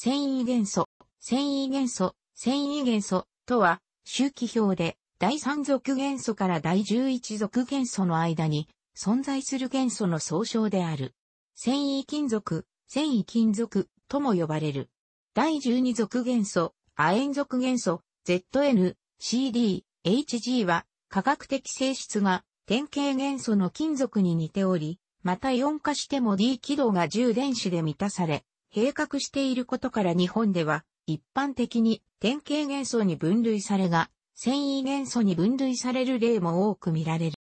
繊維元素、繊維元素、繊維元素とは、周期表で第3属元素から第11属元素の間に存在する元素の総称である。繊維金属、繊維金属とも呼ばれる。第12属元素、亜鉛属元素、ZN、CD、HG は、化学的性質が典型元素の金属に似ており、また4化しても D 軌道が10電子で満たされ、閉隔していることから日本では、一般的に典型元素に分類されが、繊維元素に分類される例も多く見られる。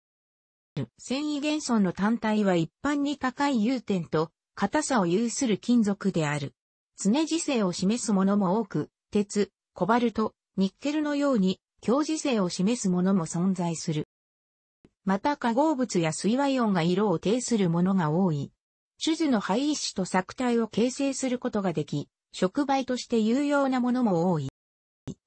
繊維元素の単体は一般に高い融点と硬さを有する金属である。常磁性を示すものも多く、鉄、コバルト、ニッケルのように強磁性を示すものも存在する。また化合物や水和イオンが色を呈するものが多い。種子の肺一種と作体を形成することができ、触媒として有用なものも多い。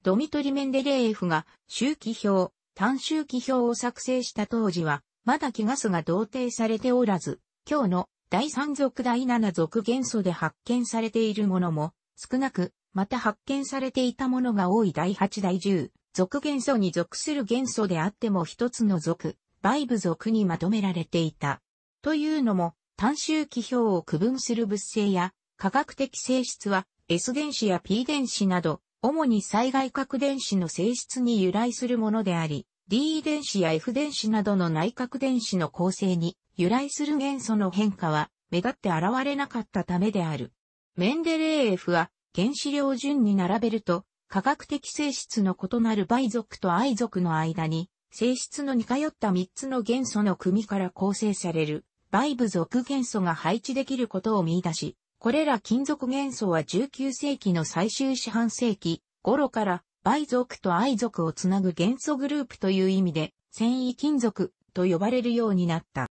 ドミトリ・メンデレーエフが周期表、単周期表を作成した当時は、まだ気ガスが同定されておらず、今日の第3属第7属元素で発見されているものも少なく、また発見されていたものが多い第8第10属元素に属する元素であっても一つの属、バイブ属にまとめられていた。というのも、単周期表を区分する物性や、科学的性質は S 電子や P 電子など、主に災害核電子の性質に由来するものであり、D 電子や F 電子などの内核電子の構成に由来する元素の変化は目立って現れなかったためである。メンデレーエフは原子量順に並べると科学的性質の異なる倍族と愛族の間に性質の似通った3つの元素の組から構成されるバイブ属元素が配置できることを見出し、これら金属元素は19世紀の最終四半世紀頃からバイ族とアイ族をつなぐ元素グループという意味で繊維金属と呼ばれるようになった。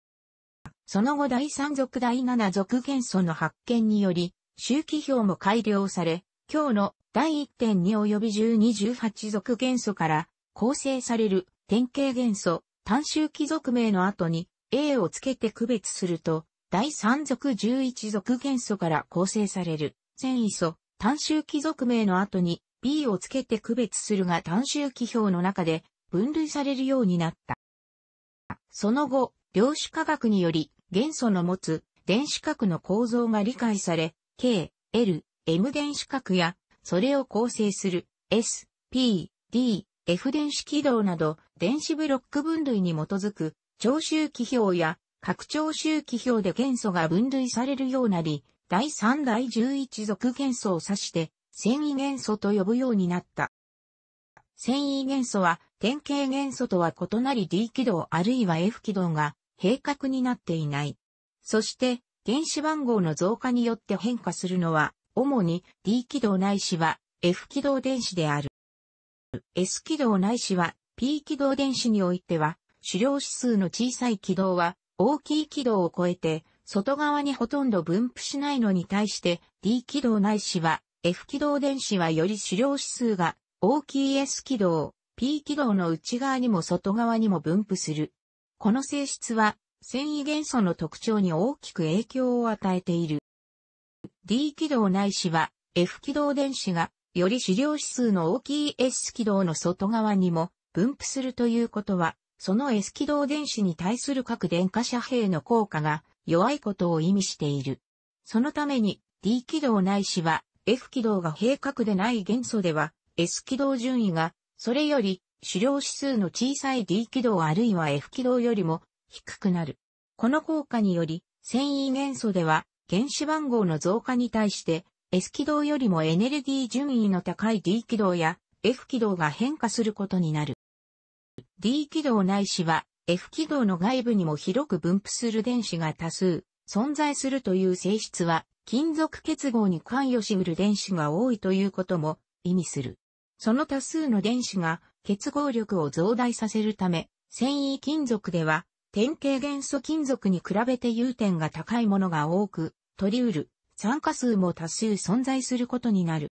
その後第3族第7族元素の発見により、周期表も改良され、今日の第1.2及び1218族元素から構成される典型元素単周期属名の後に A をつけて区別すると、第3族11族元素から構成される、繊維素、単周期族名の後に B をつけて区別するが単周期表の中で分類されるようになった。その後、量子化学により元素の持つ電子核の構造が理解され、K、L、M 電子核や、それを構成する S、P、D、F 電子軌道など電子ブロック分類に基づく長周期表や拡張周期表で元素が分類されるようなり、第3第11属元素を指して、繊維元素と呼ぶようになった。繊維元素は、典型元素とは異なり D 軌道あるいは F 軌道が閉角になっていない。そして、原子番号の増加によって変化するのは、主に D 軌道ないしは F 軌道電子である。S 軌道ないしは P 軌道電子においては、狩猟指数の小さい軌道は、大きい軌道を超えて、外側にほとんど分布しないのに対して、D 軌道ないしは、F 軌道電子はより狩猟指数が、大きい S 軌道、P 軌道の内側にも外側にも分布する。この性質は、繊維元素の特徴に大きく影響を与えている。D 軌道ないしは、F 軌道電子が、より狩猟指数の大きい S 軌道の外側にも分布するということは、そのエスキ電子に対する各電化遮蔽の効果が弱いことを意味している。そのために D 軌道ないしは F 軌道が平角でない元素では S 軌道順位がそれより狩猟指数の小さい D 軌道あるいは F 軌道よりも低くなる。この効果により繊維元素では原子番号の増加に対して S 軌道よりもエネルギー順位の高い D 軌道や F 軌道が変化することになる。D 軌道ないしは F 軌道の外部にも広く分布する電子が多数存在するという性質は金属結合に関与しうる電子が多いということも意味する。その多数の電子が結合力を増大させるため、繊維金属では典型元素金属に比べて融点が高いものが多く、取り得る酸化数も多数存在することになる。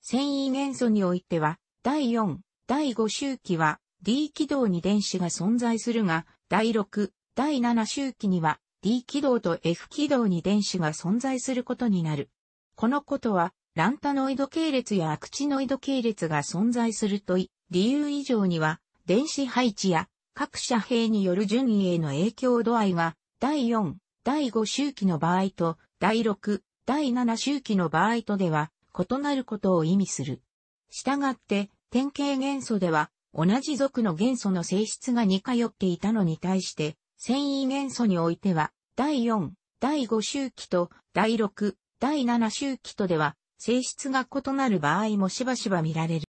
繊維元素においては、第4、第5周期は D 軌道に電子が存在するが、第6、第7周期には D 軌道と F 軌道に電子が存在することになる。このことは、ランタノイド系列やアクチノイド系列が存在するとい、理由以上には、電子配置や各社兵による順位への影響度合いが、第4、第5周期の場合と、第6、第7周期の場合とでは、異なることを意味する。したがって、典型元素では、同じ族の元素の性質が似通っていたのに対して、繊維元素においては、第4、第5周期と、第6、第7周期とでは、性質が異なる場合もしばしば見られる。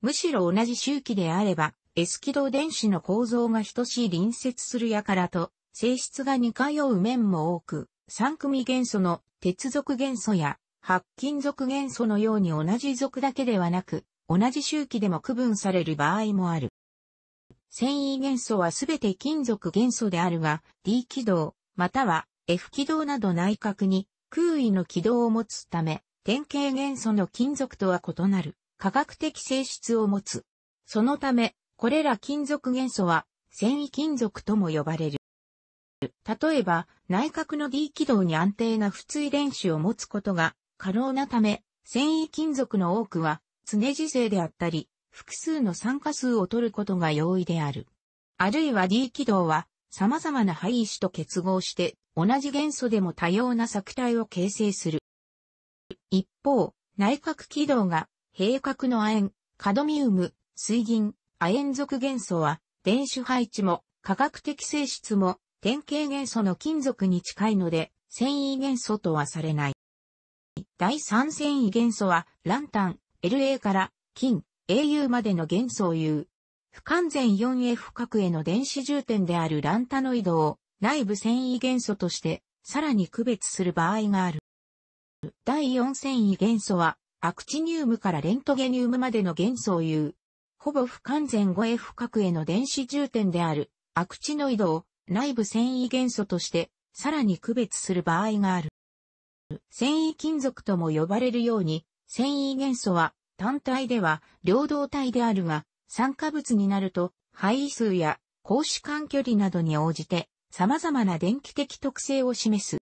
むしろ同じ周期であれば、S 軌道電子の構造が等しい隣接するやからと、性質が似通う面も多く、三組元素の鉄属元素や白金属元素のように同じ属だけではなく、同じ周期でも区分される場合もある。繊維元素はすべて金属元素であるが、D 軌道、または F 軌道など内角に空位の軌道を持つため、典型元素の金属とは異なる化学的性質を持つ。そのため、これら金属元素は繊維金属とも呼ばれる。例えば、内角の D 軌道に安定な不対電子を持つことが可能なため、繊維金属の多くは常時制であったり、複数の参加数を取ることが容易である。あるいは D 軌道は、様々な配子と結合して、同じ元素でも多様な作体を形成する。一方、内角軌道が、閉角の亜鉛、カドミウム、水銀、亜鉛属元素は、電子配置も、化学的性質も、典型元素の金属に近いので、繊維元素とはされない。第三繊維元素は、ランタン、LA から金 au までの元素を言う。不完全 4F 核への電子重点であるランタノイドを内部繊維元素としてさらに区別する場合がある。第4繊維元素はアクチニウムからレントゲニウムまでの元素を言う。ほぼ不完全 5F 核への電子重点であるアクチノイドを内部繊維元素としてさらに区別する場合がある。繊維金属とも呼ばれるように繊維元素は単体では両動体であるが、酸化物になると、配位数や格子間距離などに応じて様々な電気的特性を示す。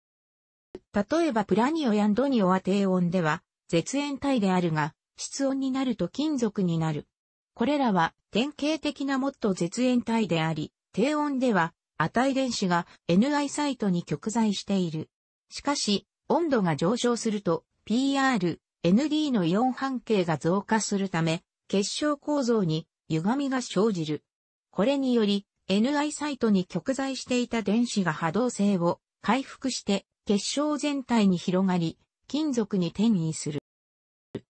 例えばプラニオやドニオは低温では絶縁体であるが、室温になると金属になる。これらは典型的なもっと絶縁体であり、低温では値電子が NI サイトに極在している。しかし、温度が上昇すると PR、ND のイオン半径が増加するため、結晶構造に歪みが生じる。これにより、NI サイトに極在していた電子が波動性を回復して結晶全体に広がり、金属に転移する。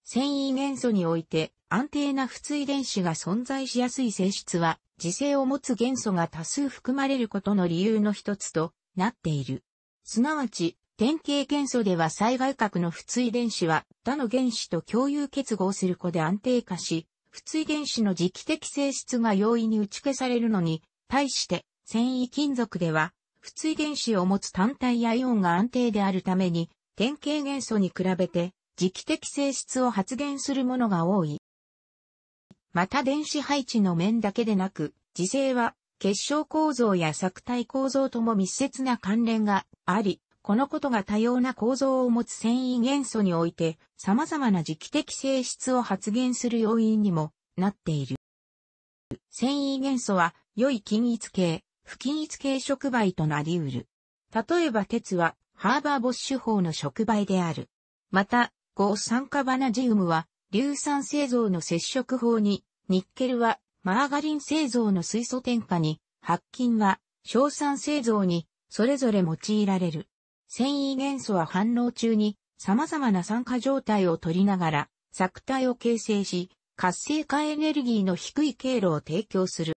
繊維元素において安定な不対電子が存在しやすい性質は、磁性を持つ元素が多数含まれることの理由の一つとなっている。すなわち、典型元素では最外核の不対電子は他の原子と共有結合する子で安定化し、不対原子の磁気的性質が容易に打ち消されるのに、対して繊維金属では不対原子を持つ単体やイオンが安定であるために、典型元素に比べて磁気的性質を発現するものが多い。また電子配置の面だけでなく、磁性は結晶構造や錯体構造とも密接な関連があり、このことが多様な構造を持つ繊維元素において、様々な時期的性質を発現する要因にもなっている。繊維元素は、良い均一系、不均一系触媒となり得る。例えば鉄は、ハーバーボッシュ法の触媒である。また、合酸化バナジウムは、硫酸製造の接触法に、ニッケルは、マーガリン製造の水素添加に、白金は、硝酸製造に、それぞれ用いられる。繊維元素は反応中に様々な酸化状態を取りながら作体を形成し、活性化エネルギーの低い経路を提供する。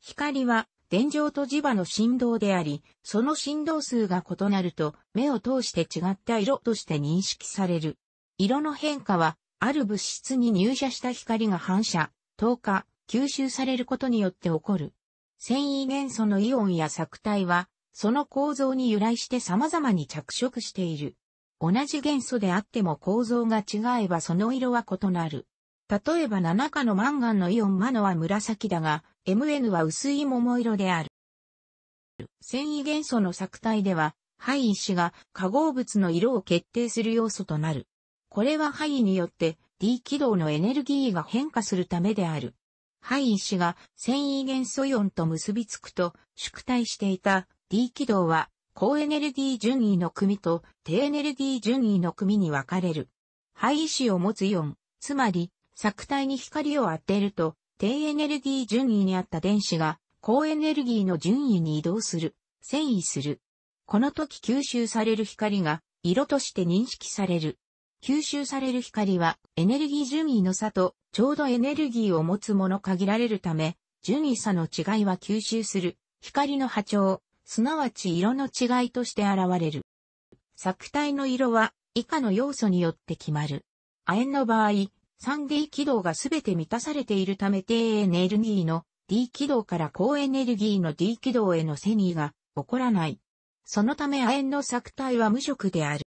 光は電状と磁場の振動であり、その振動数が異なると目を通して違った色として認識される。色の変化は、ある物質に入射した光が反射、透過、吸収されることによって起こる。繊維元素のイオンや錯体は、その構造に由来して様々に着色している。同じ元素であっても構造が違えばその色は異なる。例えば7価のマンガンのイオンマノは紫だが、MN は薄い桃色である。繊維元素の作体では、灰石が化合物の色を決定する要素となる。これは灰によって D 軌道のエネルギーが変化するためである。灰石が繊維元素イオンと結びつくと、縮体していた D 軌道は高エネルギー順位の組と低エネルギー順位の組に分かれる。肺位子を持つ4、つまり、錯体に光を当てると、低エネルギー順位にあった電子が、高エネルギーの順位に移動する、遷移する。この時吸収される光が、色として認識される。吸収される光は、エネルギー順位の差と、ちょうどエネルギーを持つもの限られるため、順位差の違いは吸収する、光の波長、すなわち色の違いとして現れる。作体の色は以下の要素によって決まる。亜鉛の場合、3D 軌道がすべて満たされているため低エネルギーの D 軌道から高エネルギーの D 軌道への遷移が起こらない。そのため亜鉛の作体は無色である。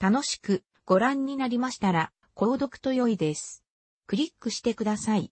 楽しくご覧になりましたら、購読と良いです。クリックしてください。